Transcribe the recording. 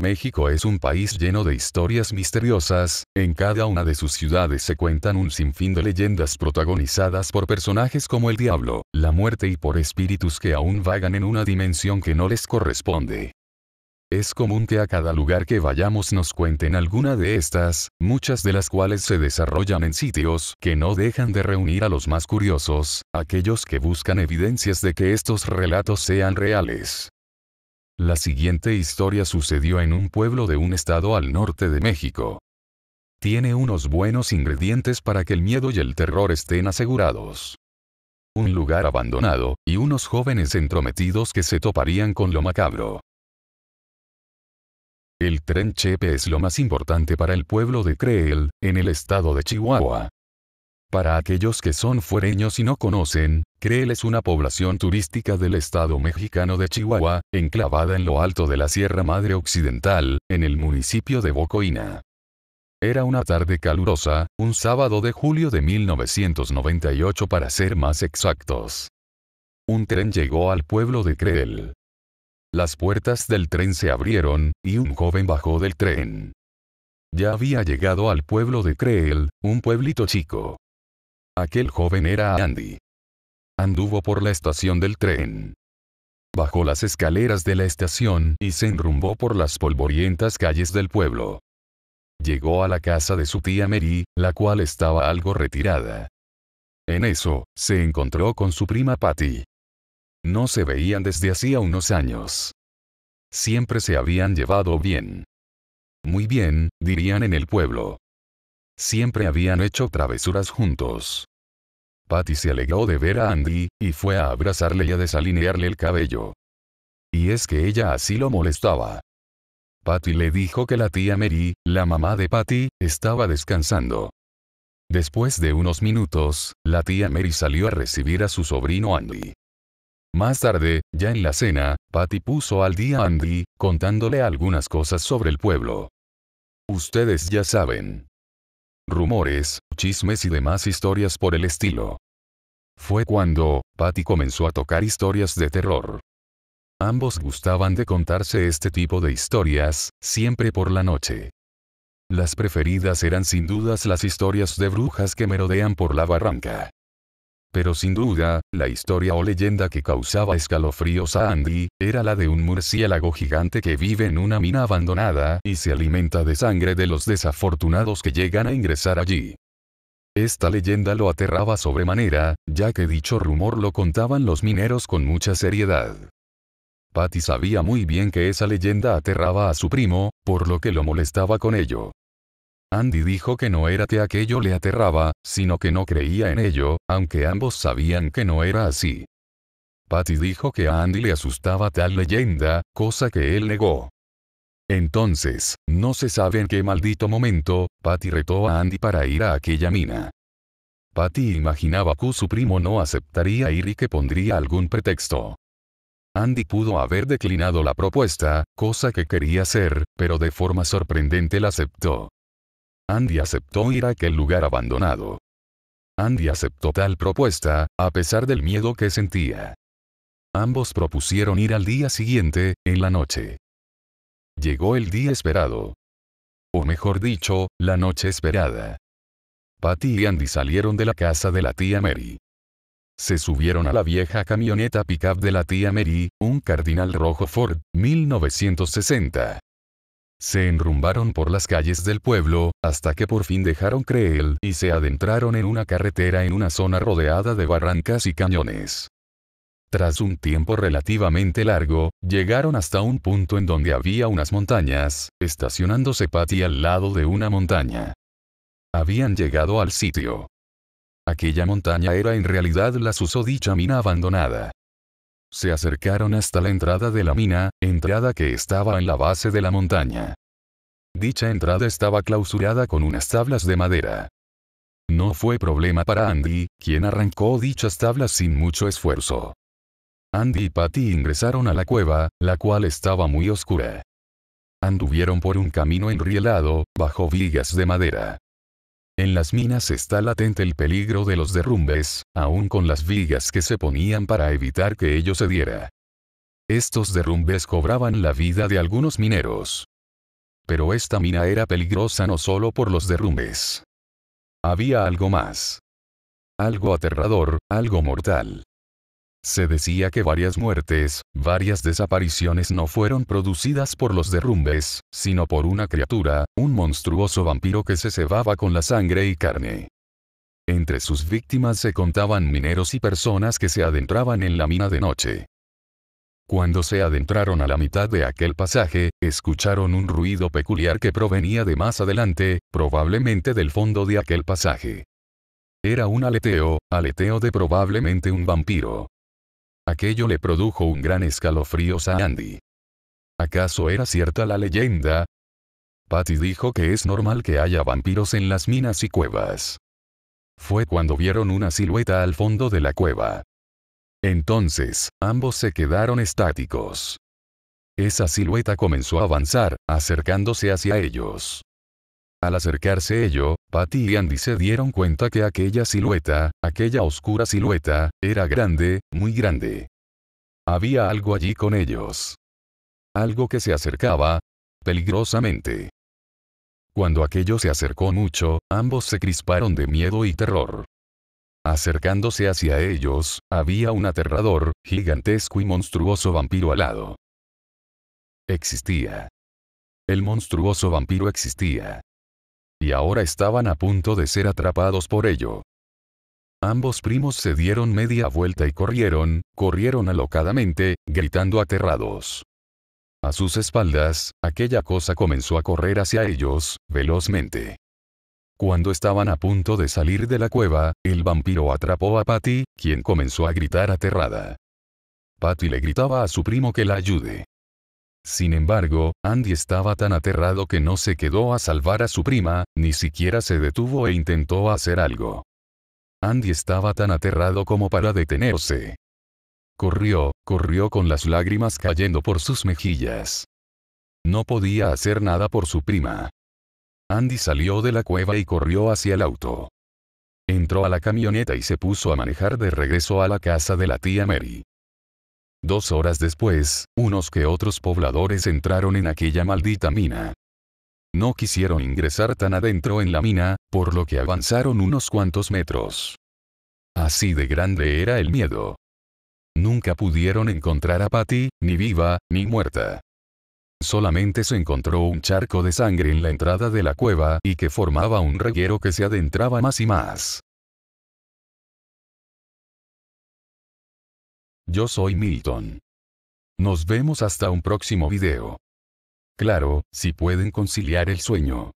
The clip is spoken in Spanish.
México es un país lleno de historias misteriosas, en cada una de sus ciudades se cuentan un sinfín de leyendas protagonizadas por personajes como el diablo, la muerte y por espíritus que aún vagan en una dimensión que no les corresponde. Es común que a cada lugar que vayamos nos cuenten alguna de estas, muchas de las cuales se desarrollan en sitios que no dejan de reunir a los más curiosos, aquellos que buscan evidencias de que estos relatos sean reales. La siguiente historia sucedió en un pueblo de un estado al norte de México. Tiene unos buenos ingredientes para que el miedo y el terror estén asegurados. Un lugar abandonado, y unos jóvenes entrometidos que se toparían con lo macabro. El tren Chepe es lo más importante para el pueblo de Creel, en el estado de Chihuahua. Para aquellos que son fuereños y no conocen, Creel es una población turística del estado mexicano de Chihuahua, enclavada en lo alto de la Sierra Madre Occidental, en el municipio de Bocoina. Era una tarde calurosa, un sábado de julio de 1998 para ser más exactos. Un tren llegó al pueblo de Creel. Las puertas del tren se abrieron, y un joven bajó del tren. Ya había llegado al pueblo de Creel, un pueblito chico. Aquel joven era Andy. Anduvo por la estación del tren. Bajó las escaleras de la estación y se enrumbó por las polvorientas calles del pueblo. Llegó a la casa de su tía Mary, la cual estaba algo retirada. En eso, se encontró con su prima Patty. No se veían desde hacía unos años. Siempre se habían llevado bien. Muy bien, dirían en el pueblo. Siempre habían hecho travesuras juntos. Patty se alegró de ver a Andy, y fue a abrazarle y a desalinearle el cabello. Y es que ella así lo molestaba. Patty le dijo que la tía Mary, la mamá de Patty, estaba descansando. Después de unos minutos, la tía Mary salió a recibir a su sobrino Andy. Más tarde, ya en la cena, Patty puso al día a Andy, contándole algunas cosas sobre el pueblo. Ustedes ya saben rumores, chismes y demás historias por el estilo. Fue cuando, Patty comenzó a tocar historias de terror. Ambos gustaban de contarse este tipo de historias, siempre por la noche. Las preferidas eran sin dudas las historias de brujas que merodean por la barranca. Pero sin duda, la historia o leyenda que causaba escalofríos a Andy, era la de un murciélago gigante que vive en una mina abandonada y se alimenta de sangre de los desafortunados que llegan a ingresar allí. Esta leyenda lo aterraba sobremanera, ya que dicho rumor lo contaban los mineros con mucha seriedad. Patty sabía muy bien que esa leyenda aterraba a su primo, por lo que lo molestaba con ello. Andy dijo que no era que aquello le aterraba, sino que no creía en ello, aunque ambos sabían que no era así. Patty dijo que a Andy le asustaba tal leyenda, cosa que él negó. Entonces, no se sabe en qué maldito momento, Patty retó a Andy para ir a aquella mina. Patty imaginaba que su primo no aceptaría ir y que pondría algún pretexto. Andy pudo haber declinado la propuesta, cosa que quería hacer, pero de forma sorprendente la aceptó. Andy aceptó ir a aquel lugar abandonado. Andy aceptó tal propuesta, a pesar del miedo que sentía. Ambos propusieron ir al día siguiente, en la noche. Llegó el día esperado. O mejor dicho, la noche esperada. Patty y Andy salieron de la casa de la tía Mary. Se subieron a la vieja camioneta pickup de la tía Mary, un Cardinal Rojo Ford, 1960. Se enrumbaron por las calles del pueblo, hasta que por fin dejaron Creel y se adentraron en una carretera en una zona rodeada de barrancas y cañones. Tras un tiempo relativamente largo, llegaron hasta un punto en donde había unas montañas, estacionándose Patty al lado de una montaña. Habían llegado al sitio. Aquella montaña era en realidad la susodicha mina abandonada. Se acercaron hasta la entrada de la mina, entrada que estaba en la base de la montaña. Dicha entrada estaba clausurada con unas tablas de madera. No fue problema para Andy, quien arrancó dichas tablas sin mucho esfuerzo. Andy y Patty ingresaron a la cueva, la cual estaba muy oscura. Anduvieron por un camino enrielado, bajo vigas de madera. En las minas está latente el peligro de los derrumbes, aún con las vigas que se ponían para evitar que ello se diera. Estos derrumbes cobraban la vida de algunos mineros. Pero esta mina era peligrosa no solo por los derrumbes. Había algo más. Algo aterrador, algo mortal. Se decía que varias muertes, varias desapariciones no fueron producidas por los derrumbes, sino por una criatura, un monstruoso vampiro que se cebaba con la sangre y carne. Entre sus víctimas se contaban mineros y personas que se adentraban en la mina de noche. Cuando se adentraron a la mitad de aquel pasaje, escucharon un ruido peculiar que provenía de más adelante, probablemente del fondo de aquel pasaje. Era un aleteo, aleteo de probablemente un vampiro. Aquello le produjo un gran escalofrío a Andy. ¿Acaso era cierta la leyenda? Patty dijo que es normal que haya vampiros en las minas y cuevas. Fue cuando vieron una silueta al fondo de la cueva. Entonces, ambos se quedaron estáticos. Esa silueta comenzó a avanzar, acercándose hacia ellos. Al acercarse ello, Patty y Andy se dieron cuenta que aquella silueta, aquella oscura silueta, era grande, muy grande. Había algo allí con ellos. Algo que se acercaba, peligrosamente. Cuando aquello se acercó mucho, ambos se crisparon de miedo y terror. Acercándose hacia ellos, había un aterrador, gigantesco y monstruoso vampiro alado. Existía. El monstruoso vampiro existía y ahora estaban a punto de ser atrapados por ello. Ambos primos se dieron media vuelta y corrieron, corrieron alocadamente, gritando aterrados. A sus espaldas, aquella cosa comenzó a correr hacia ellos, velozmente. Cuando estaban a punto de salir de la cueva, el vampiro atrapó a Patty, quien comenzó a gritar aterrada. Patty le gritaba a su primo que la ayude. Sin embargo, Andy estaba tan aterrado que no se quedó a salvar a su prima, ni siquiera se detuvo e intentó hacer algo. Andy estaba tan aterrado como para detenerse. Corrió, corrió con las lágrimas cayendo por sus mejillas. No podía hacer nada por su prima. Andy salió de la cueva y corrió hacia el auto. Entró a la camioneta y se puso a manejar de regreso a la casa de la tía Mary. Dos horas después, unos que otros pobladores entraron en aquella maldita mina. No quisieron ingresar tan adentro en la mina, por lo que avanzaron unos cuantos metros. Así de grande era el miedo. Nunca pudieron encontrar a Patty, ni viva, ni muerta. Solamente se encontró un charco de sangre en la entrada de la cueva y que formaba un reguero que se adentraba más y más. Yo soy Milton. Nos vemos hasta un próximo video. Claro, si pueden conciliar el sueño.